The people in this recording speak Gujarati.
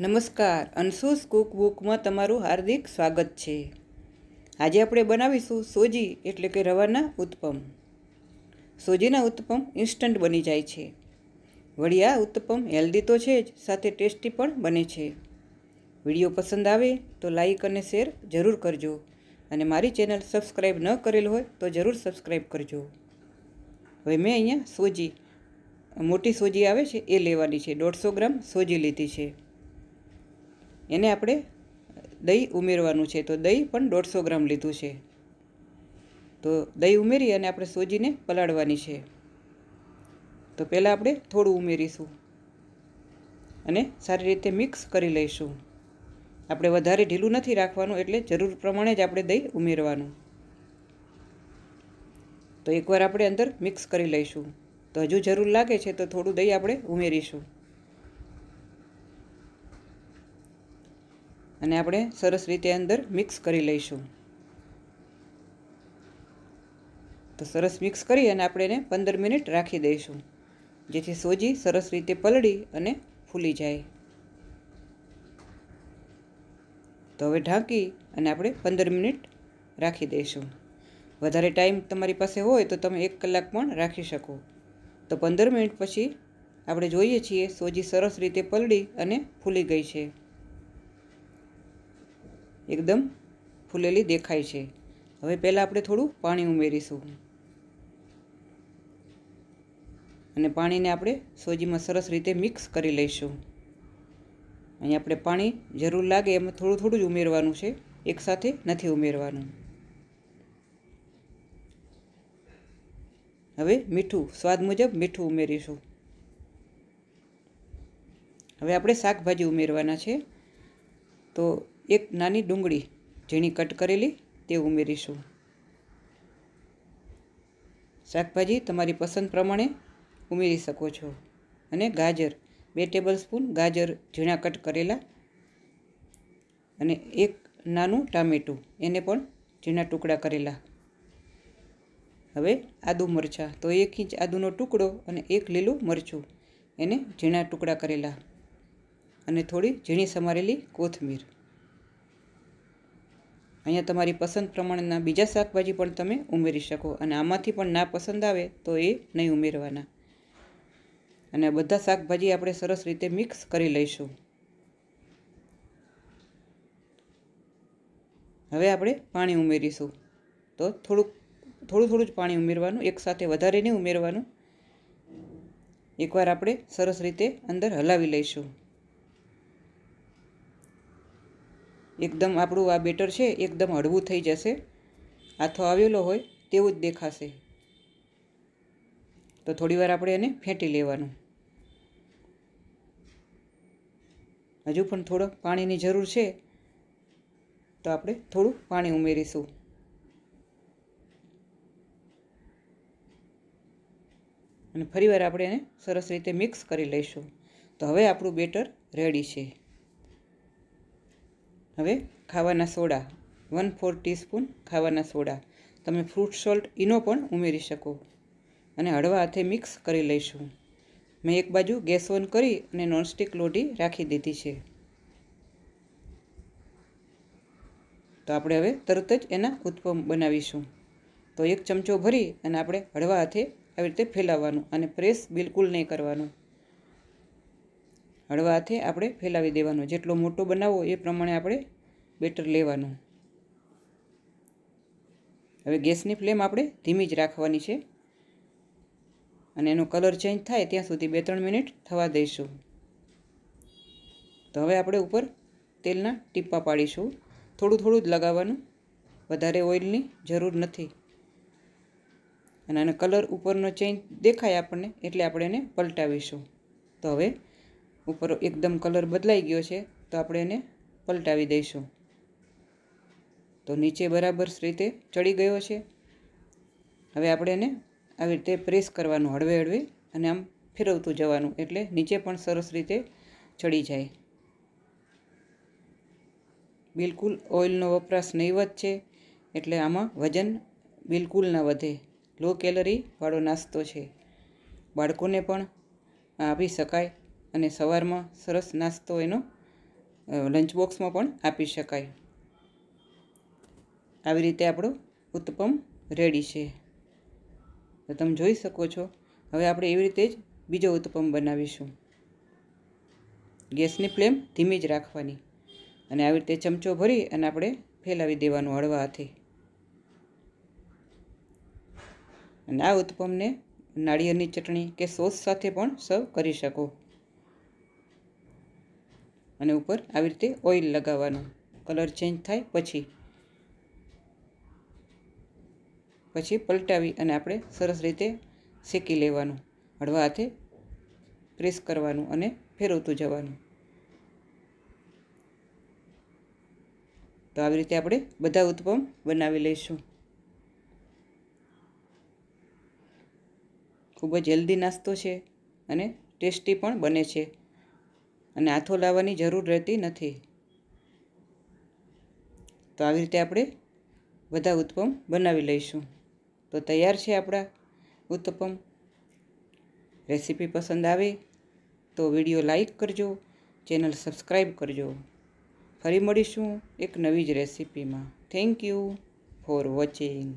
નમસ્કાર અંશુસ કુક બુકમાં તમારું હાર્દિક સ્વાગત છે આજે આપણે બનાવીશું સોજી એટલે કે રવાના ઉત્પમ સોજીના ઉત્પમ ઇન્સ્ટન્ટ બની જાય છે વળી આ ઉત્પમ હેલ્ધી તો છે જ સાથે ટેસ્ટી પણ બને છે વિડીયો પસંદ આવે તો લાઈક અને શેર જરૂર કરજો અને મારી ચેનલ સબસ્ક્રાઈબ ન કરેલ હોય તો જરૂર સબસ્ક્રાઈબ કરજો હવે મેં અહીંયા સોજી મોટી સોજી આવે છે એ લેવાની છે દોઢસો ગ્રામ સોજી લીધી છે એને આપણે દહીં ઉમેરવાનું છે તો દહીં પણ દોઢસો ગ્રામ લીધું છે તો દહીં ઉમેરી અને આપણે સોજીને પલાળવાની છે તો પહેલાં આપણે થોડું ઉમેરીશું અને સારી રીતે મિક્સ કરી લઈશું આપણે વધારે ઢીલું નથી રાખવાનું એટલે જરૂર પ્રમાણે જ આપણે દહીં ઉમેરવાનું તો એકવાર આપણે અંદર મિક્સ કરી લઈશું તો હજુ જરૂર લાગે છે તો થોડું દહીં આપણે ઉમેરીશું અને આપણે સરસ રીતે અંદર મિક્સ કરી લઈશું તો સરસ મિક્સ કરી અને આપણે એને પંદર મિનિટ રાખી દઈશું જેથી સોજી સરસ રીતે પલળી અને ફૂલી જાય તો હવે ઢાંકી અને આપણે પંદર મિનિટ રાખી દઈશું વધારે ટાઈમ તમારી પાસે હોય તો તમે એક કલાક પણ રાખી શકો તો પંદર મિનિટ પછી આપણે જોઈએ છીએ સોજી સરસ રીતે પલળી અને ફૂલી ગઈ છે એકદમ ફૂલેલી દેખાય છે હવે પહેલાં આપણે થોડું પાણી ઉમેરીશું અને પાણીને આપણે સોજીમાં સરસ રીતે મિક્સ કરી લઈશું અહીં આપણે પાણી જરૂર લાગે એમાં થોડું થોડું જ ઉમેરવાનું છે એકસાથે નથી ઉમેરવાનું હવે મીઠું સ્વાદ મુજબ મીઠું ઉમેરીશું હવે આપણે શાકભાજી ઉમેરવાના છે તો એક નાની ડુંગળી ઝીણી કટ કરેલી તે ઉમેરીશું શાકભાજી તમારી પસંદ પ્રમાણે ઉમેરી શકો છો અને ગાજર બે સ્પૂન ગાજર ઝીણા કટ કરેલા અને એક નાનું ટામેટું એને પણ ઝીણા ટુકડા કરેલા હવે આદુ મરચાં તો એક ઇંચ આદુનો ટુકડો અને એક લીલું મરચું એને ઝીણા ટુકડા કરેલા અને થોડી ઝીણી સમારેલી કોથમીર અહીંયા તમારી પસંદ પ્રમાણેના બીજા શાકભાજી પણ તમે ઉમેરી શકો અને આમાંથી પણ ના પસંદ આવે તો એ નહીં ઉમેરવાના અને બધા શાકભાજી આપણે સરસ રીતે મિક્સ કરી લઈશું હવે આપણે પાણી ઉમેરીશું તો થોડુંક થોડું થોડું જ પાણી ઉમેરવાનું એકસાથે વધારે નહીં ઉમેરવાનું એકવાર આપણે સરસ રીતે અંદર હલાવી લઈશું એકદમ આપણું આ બેટર છે એકદમ હળવું થઈ જશે આથો આવેલો હોય તેવું જ દેખાશે તો થોડીવાર આપણે એને ફેંટી લેવાનું હજુ પણ થોડો પાણીની જરૂર છે તો આપણે થોડું પાણી ઉમેરીશું અને ફરીવાર આપણે એને સરસ રીતે મિક્સ કરી લઈશું તો હવે આપણું બેટર રેડી છે હવે ખાવાના સોડા વન ફોર ટીસ્પૂન ખાવાના સોડા તમે ફ્રૂટ સોલ્ટ ઈનો પણ ઉમેરી શકો અને હળવા હાથે મિક્સ કરી લઈશું મેં એક બાજુ ગેસ ઓન કરી અને નોનસ્ટિક લોઢી રાખી દીધી છે તો આપણે હવે તરત જ એના ઉત્પમ બનાવીશું તો એક ચમચો ભરી અને આપણે હળવા હાથે આવી રીતે ફેલાવવાનું અને પ્રેસ બિલકુલ નહીં કરવાનું હળવા હાથે આપણે ફેલાવી દેવાનો જેટલો મોટો બનાવવો એ પ્રમાણે આપણે બેટર લેવાનું હવે ગેસની ફ્લેમ આપણે ધીમી જ રાખવાની છે અને એનો કલર ચેન્જ થાય ત્યાં સુધી બે ત્રણ મિનિટ થવા દઈશું તો હવે આપણે ઉપર તેલના ટીપા પાડીશું થોડું થોડું જ લગાવવાનું વધારે ઓઇલની જરૂર નથી અને આનો કલર ઉપરનો ચેન્જ દેખાય આપણને એટલે આપણે એને પલટાવીશું તો હવે ઉપર એકદમ કલર બદલાઈ ગયો છે તો આપણે એને પલટાવી દઈશું તો નીચે બરાબર રીતે ચડી ગયો છે હવે આપણે એને આવી રીતે પ્રેસ કરવાનું હળવે હળવે અને આમ ફેરવતું જવાનું એટલે નીચે પણ સરસ રીતે ચડી જાય બિલકુલ ઓઇલનો વપરાશ નહીવત છે એટલે આમાં વજન બિલકુલ ના વધે લો કેલરીવાળો નાસ્તો છે બાળકોને પણ આપી શકાય અને સવારમાં સરસ નાસ્તો એનો લંચ બોક્સમાં પણ આપી શકાય આવી રીતે આપણો ઉત્તપમ રેડી છે તો તમે જોઈ શકો છો હવે આપણે એવી રીતે જ બીજો ઉત્તપમ બનાવીશું ગેસની ફ્લેમ ધીમી જ રાખવાની અને આવી રીતે ચમચો ભરી અને આપણે ફેલાવી દેવાનું હળવા હાથે અને આ ઉત્પમને નાળિયેરની ચટણી કે સોસ સાથે પણ સર્વ કરી શકો અને ઉપર આવી રીતે ઓઇલ લગાવવાનું કલર ચેન્જ થાય પછી પછી પલટાવી અને આપણે સરસ રીતે શેકી લેવાનું હળવા હાથે પ્રેસ કરવાનું અને ફેરવતું જવાનું તો આવી રીતે આપણે બધા ઉત્પમ બનાવી લઈશું ખૂબ જ હેલ્ધી નાસ્તો છે અને ટેસ્ટી પણ બને છે અને હાથો લાવવાની જરૂર રહેતી નથી તો આવી રીતે આપણે બધા ઉત્પમ બનાવી લઈશું તો તૈયાર છે આપણા ઉત્તપમ રેસીપી પસંદ આવે તો વિડીયો લાઈક કરજો ચેનલ સબસ્ક્રાઈબ કરજો ફરી મળીશું એક નવી જ રેસીપીમાં થેન્ક યુ ફોર વોચિંગ